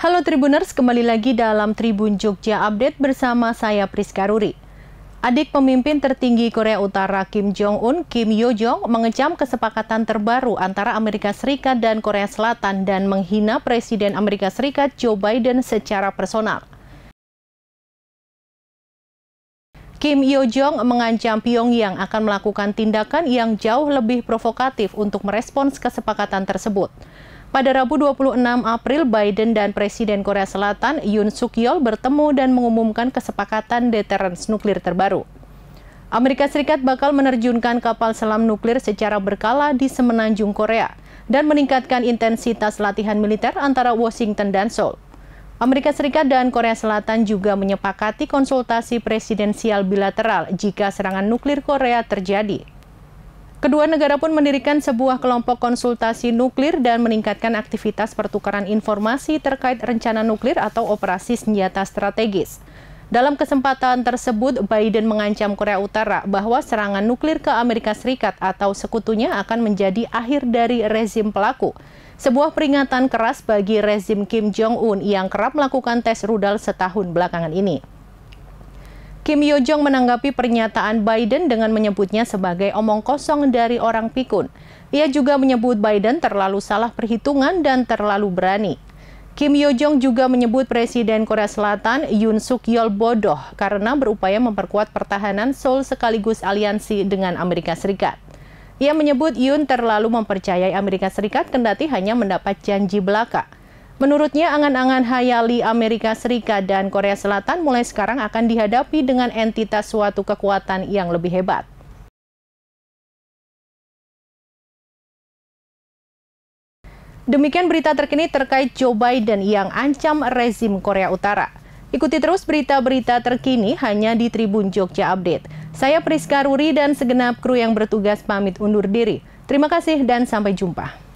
Halo Tribuners, kembali lagi dalam Tribun Jogja Update bersama saya Priska Ruri. Adik pemimpin tertinggi Korea Utara Kim Jong-un, Kim Yo-jong, mengecam kesepakatan terbaru antara Amerika Serikat dan Korea Selatan dan menghina Presiden Amerika Serikat Joe Biden secara personal. Kim Yo-jong mengancam Pyongyang akan melakukan tindakan yang jauh lebih provokatif untuk merespons kesepakatan tersebut. Pada Rabu 26 April, Biden dan Presiden Korea Selatan Yoon Suk Yeol bertemu dan mengumumkan kesepakatan deterrence nuklir terbaru. Amerika Serikat bakal menerjunkan kapal selam nuklir secara berkala di semenanjung Korea dan meningkatkan intensitas latihan militer antara Washington dan Seoul. Amerika Serikat dan Korea Selatan juga menyepakati konsultasi presidensial bilateral jika serangan nuklir Korea terjadi. Kedua negara pun mendirikan sebuah kelompok konsultasi nuklir dan meningkatkan aktivitas pertukaran informasi terkait rencana nuklir atau operasi senjata strategis. Dalam kesempatan tersebut, Biden mengancam Korea Utara bahwa serangan nuklir ke Amerika Serikat atau sekutunya akan menjadi akhir dari rezim pelaku. Sebuah peringatan keras bagi rezim Kim Jong-un yang kerap melakukan tes rudal setahun belakangan ini. Kim Yo Jong menanggapi pernyataan Biden dengan menyebutnya sebagai omong kosong dari orang pikun. Ia juga menyebut Biden terlalu salah perhitungan dan terlalu berani. Kim Yo Jong juga menyebut Presiden Korea Selatan Yoon Suk Yeol bodoh karena berupaya memperkuat pertahanan Seoul sekaligus aliansi dengan Amerika Serikat. Ia menyebut Yoon terlalu mempercayai Amerika Serikat kendati hanya mendapat janji belaka. Menurutnya, angan-angan hayali Amerika Serikat dan Korea Selatan mulai sekarang akan dihadapi dengan entitas suatu kekuatan yang lebih hebat. Demikian berita terkini terkait Joe Biden yang ancam rezim Korea Utara. Ikuti terus berita-berita terkini hanya di Tribun Jogja Update. Saya Priska Ruri dan segenap kru yang bertugas pamit undur diri. Terima kasih dan sampai jumpa.